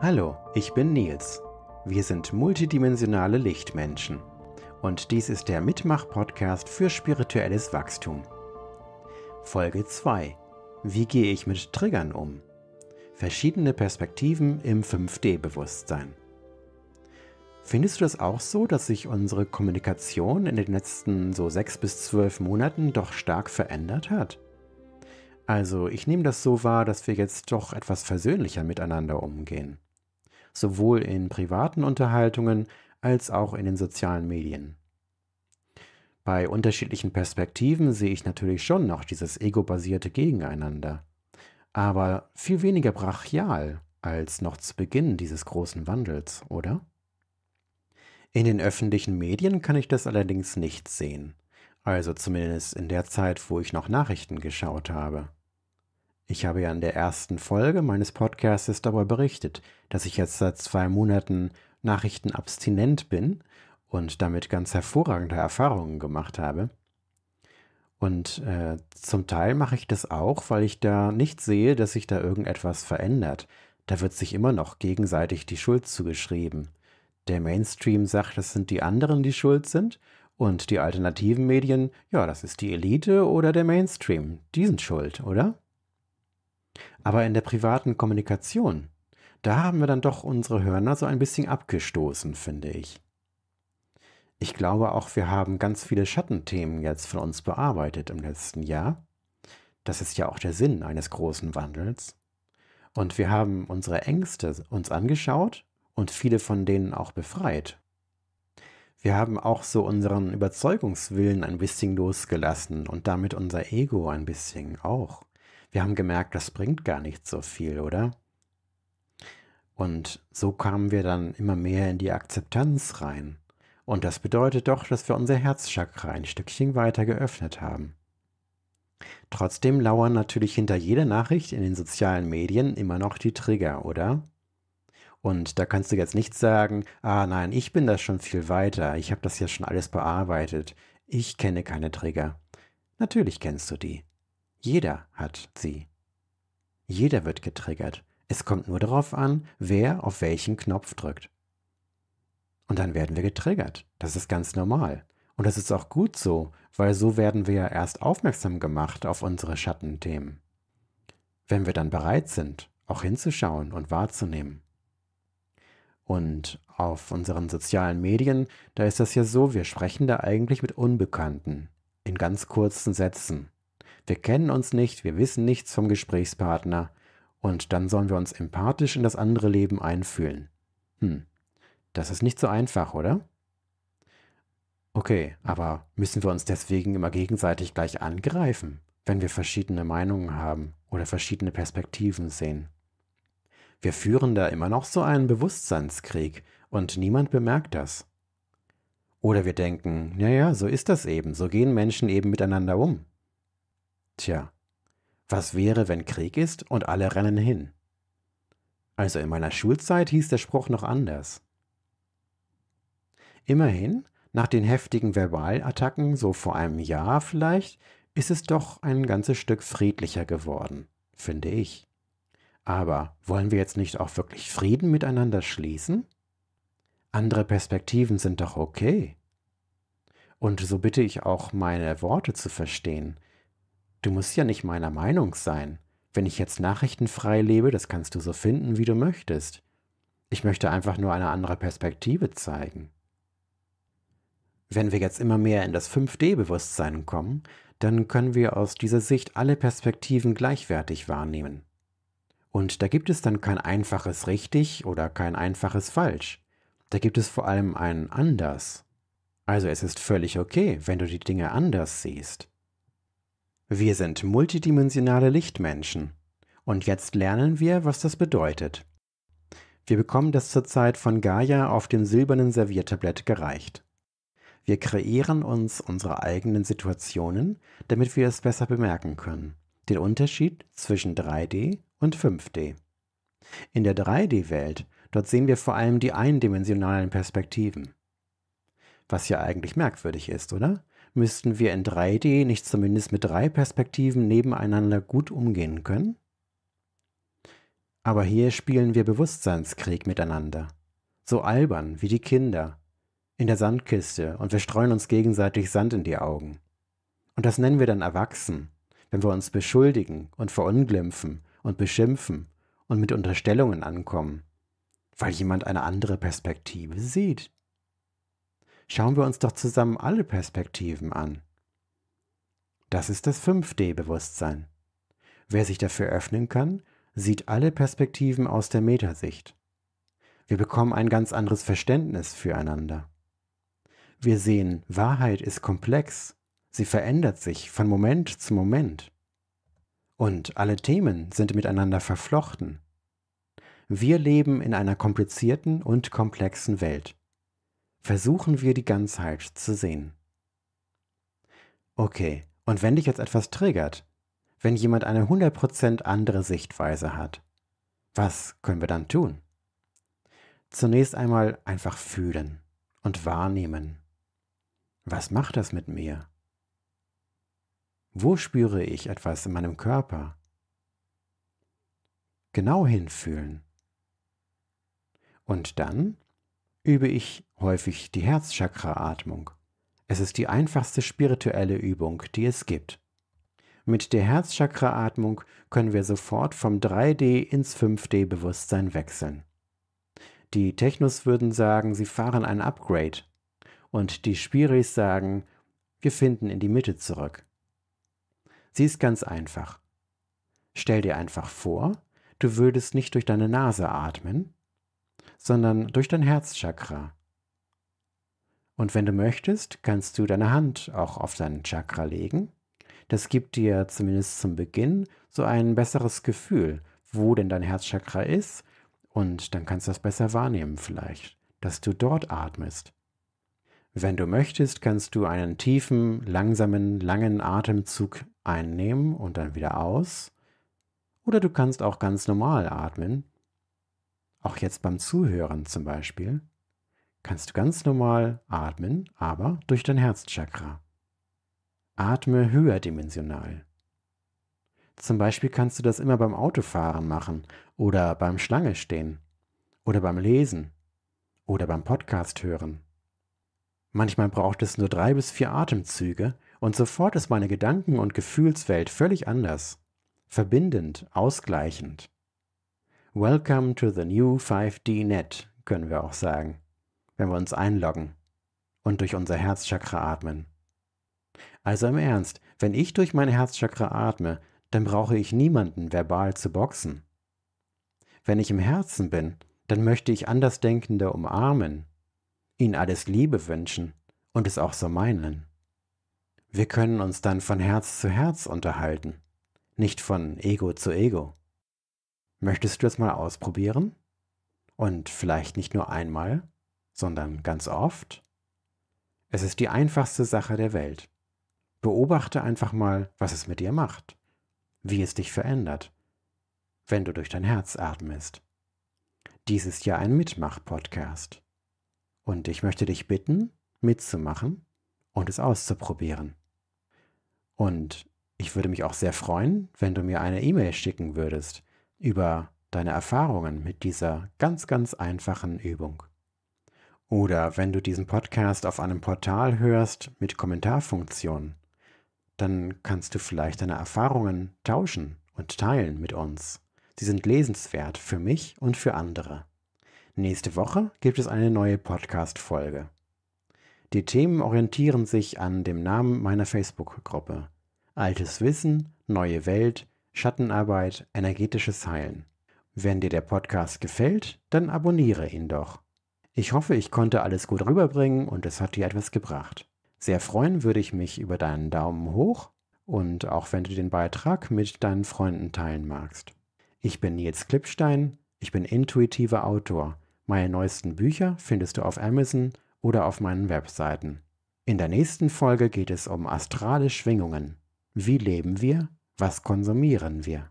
Hallo, ich bin Nils. Wir sind multidimensionale Lichtmenschen. Und dies ist der Mitmach-Podcast für spirituelles Wachstum. Folge 2. Wie gehe ich mit Triggern um? Verschiedene Perspektiven im 5D-Bewusstsein. Findest du das auch so, dass sich unsere Kommunikation in den letzten so 6 bis 12 Monaten doch stark verändert hat? Also, ich nehme das so wahr, dass wir jetzt doch etwas versöhnlicher miteinander umgehen sowohl in privaten Unterhaltungen als auch in den sozialen Medien. Bei unterschiedlichen Perspektiven sehe ich natürlich schon noch dieses ego-basierte Gegeneinander, aber viel weniger brachial als noch zu Beginn dieses großen Wandels, oder? In den öffentlichen Medien kann ich das allerdings nicht sehen, also zumindest in der Zeit, wo ich noch Nachrichten geschaut habe. Ich habe ja in der ersten Folge meines Podcasts darüber berichtet, dass ich jetzt seit zwei Monaten nachrichtenabstinent bin und damit ganz hervorragende Erfahrungen gemacht habe. Und äh, zum Teil mache ich das auch, weil ich da nicht sehe, dass sich da irgendetwas verändert. Da wird sich immer noch gegenseitig die Schuld zugeschrieben. Der Mainstream sagt, das sind die anderen, die schuld sind. Und die alternativen Medien, ja, das ist die Elite oder der Mainstream. Die sind schuld, oder? Aber in der privaten Kommunikation, da haben wir dann doch unsere Hörner so ein bisschen abgestoßen, finde ich. Ich glaube auch, wir haben ganz viele Schattenthemen jetzt von uns bearbeitet im letzten Jahr. Das ist ja auch der Sinn eines großen Wandels. Und wir haben unsere Ängste uns angeschaut und viele von denen auch befreit. Wir haben auch so unseren Überzeugungswillen ein bisschen losgelassen und damit unser Ego ein bisschen auch wir haben gemerkt, das bringt gar nicht so viel, oder? Und so kamen wir dann immer mehr in die Akzeptanz rein. Und das bedeutet doch, dass wir unser Herzchakra ein Stückchen weiter geöffnet haben. Trotzdem lauern natürlich hinter jeder Nachricht in den sozialen Medien immer noch die Trigger, oder? Und da kannst du jetzt nicht sagen, ah nein, ich bin da schon viel weiter, ich habe das ja schon alles bearbeitet, ich kenne keine Trigger. Natürlich kennst du die. Jeder hat sie. Jeder wird getriggert. Es kommt nur darauf an, wer auf welchen Knopf drückt. Und dann werden wir getriggert. Das ist ganz normal. Und das ist auch gut so, weil so werden wir ja erst aufmerksam gemacht auf unsere Schattenthemen. Wenn wir dann bereit sind, auch hinzuschauen und wahrzunehmen. Und auf unseren sozialen Medien, da ist das ja so, wir sprechen da eigentlich mit Unbekannten in ganz kurzen Sätzen. Wir kennen uns nicht, wir wissen nichts vom Gesprächspartner und dann sollen wir uns empathisch in das andere Leben einfühlen. Hm, das ist nicht so einfach, oder? Okay, aber müssen wir uns deswegen immer gegenseitig gleich angreifen, wenn wir verschiedene Meinungen haben oder verschiedene Perspektiven sehen? Wir führen da immer noch so einen Bewusstseinskrieg und niemand bemerkt das. Oder wir denken, naja, so ist das eben, so gehen Menschen eben miteinander um. Tja, was wäre, wenn Krieg ist und alle rennen hin? Also in meiner Schulzeit hieß der Spruch noch anders. Immerhin, nach den heftigen Verbalattacken, so vor einem Jahr vielleicht, ist es doch ein ganzes Stück friedlicher geworden, finde ich. Aber wollen wir jetzt nicht auch wirklich Frieden miteinander schließen? Andere Perspektiven sind doch okay. Und so bitte ich auch, meine Worte zu verstehen, Du musst ja nicht meiner Meinung sein. Wenn ich jetzt nachrichtenfrei lebe, das kannst du so finden, wie du möchtest. Ich möchte einfach nur eine andere Perspektive zeigen. Wenn wir jetzt immer mehr in das 5D-Bewusstsein kommen, dann können wir aus dieser Sicht alle Perspektiven gleichwertig wahrnehmen. Und da gibt es dann kein einfaches richtig oder kein einfaches falsch. Da gibt es vor allem ein anders. Also es ist völlig okay, wenn du die Dinge anders siehst. Wir sind multidimensionale Lichtmenschen. Und jetzt lernen wir, was das bedeutet. Wir bekommen das zurzeit von Gaia auf dem silbernen Serviertablett gereicht. Wir kreieren uns unsere eigenen Situationen, damit wir es besser bemerken können. Den Unterschied zwischen 3D und 5D. In der 3D-Welt, dort sehen wir vor allem die eindimensionalen Perspektiven. Was ja eigentlich merkwürdig ist, oder? müssten wir in 3D nicht zumindest mit drei Perspektiven nebeneinander gut umgehen können? Aber hier spielen wir Bewusstseinskrieg miteinander. So albern wie die Kinder. In der Sandkiste und wir streuen uns gegenseitig Sand in die Augen. Und das nennen wir dann erwachsen, wenn wir uns beschuldigen und verunglimpfen und beschimpfen und mit Unterstellungen ankommen, weil jemand eine andere Perspektive sieht schauen wir uns doch zusammen alle Perspektiven an. Das ist das 5D-Bewusstsein. Wer sich dafür öffnen kann, sieht alle Perspektiven aus der Metasicht. Wir bekommen ein ganz anderes Verständnis füreinander. Wir sehen, Wahrheit ist komplex, sie verändert sich von Moment zu Moment. Und alle Themen sind miteinander verflochten. Wir leben in einer komplizierten und komplexen Welt versuchen wir die Ganzheit zu sehen. Okay, und wenn dich jetzt etwas triggert, wenn jemand eine 100% andere Sichtweise hat, was können wir dann tun? Zunächst einmal einfach fühlen und wahrnehmen. Was macht das mit mir? Wo spüre ich etwas in meinem Körper? Genau hinfühlen. Und dann übe ich häufig die Herzchakra-Atmung. Es ist die einfachste spirituelle Übung, die es gibt. Mit der Herzchakra-Atmung können wir sofort vom 3D ins 5D-Bewusstsein wechseln. Die Technos würden sagen, sie fahren ein Upgrade. Und die Spiris sagen, wir finden in die Mitte zurück. Sie ist ganz einfach. Stell dir einfach vor, du würdest nicht durch deine Nase atmen, sondern durch dein Herzchakra. Und wenn du möchtest, kannst du deine Hand auch auf deinen Chakra legen. Das gibt dir zumindest zum Beginn so ein besseres Gefühl, wo denn dein Herzchakra ist. Und dann kannst du das besser wahrnehmen vielleicht, dass du dort atmest. Wenn du möchtest, kannst du einen tiefen, langsamen, langen Atemzug einnehmen und dann wieder aus. Oder du kannst auch ganz normal atmen. Auch jetzt beim Zuhören zum Beispiel kannst du ganz normal atmen, aber durch dein Herzchakra. Atme höherdimensional. Zum Beispiel kannst du das immer beim Autofahren machen oder beim Schlange stehen oder beim Lesen oder beim Podcast hören. Manchmal braucht es nur drei bis vier Atemzüge und sofort ist meine Gedanken- und Gefühlswelt völlig anders, verbindend, ausgleichend. Welcome to the new 5D Net, können wir auch sagen wenn wir uns einloggen und durch unser Herzchakra atmen. Also im Ernst, wenn ich durch mein Herzchakra atme, dann brauche ich niemanden verbal zu boxen. Wenn ich im Herzen bin, dann möchte ich Andersdenkende umarmen, ihnen alles Liebe wünschen und es auch so meinen. Wir können uns dann von Herz zu Herz unterhalten, nicht von Ego zu Ego. Möchtest du es mal ausprobieren? Und vielleicht nicht nur einmal? sondern ganz oft, es ist die einfachste Sache der Welt. Beobachte einfach mal, was es mit dir macht, wie es dich verändert, wenn du durch dein Herz atmest. Dies ist ja ein Mitmach-Podcast. Und ich möchte dich bitten, mitzumachen und es auszuprobieren. Und ich würde mich auch sehr freuen, wenn du mir eine E-Mail schicken würdest über deine Erfahrungen mit dieser ganz, ganz einfachen Übung. Oder wenn du diesen Podcast auf einem Portal hörst mit Kommentarfunktion, dann kannst du vielleicht deine Erfahrungen tauschen und teilen mit uns. Sie sind lesenswert für mich und für andere. Nächste Woche gibt es eine neue Podcast-Folge. Die Themen orientieren sich an dem Namen meiner Facebook-Gruppe. Altes Wissen, neue Welt, Schattenarbeit, energetisches Heilen. Wenn dir der Podcast gefällt, dann abonniere ihn doch. Ich hoffe, ich konnte alles gut rüberbringen und es hat dir etwas gebracht. Sehr freuen würde ich mich über deinen Daumen hoch und auch wenn du den Beitrag mit deinen Freunden teilen magst. Ich bin Nils Klippstein, ich bin intuitiver Autor. Meine neuesten Bücher findest du auf Amazon oder auf meinen Webseiten. In der nächsten Folge geht es um astrale Schwingungen. Wie leben wir? Was konsumieren wir?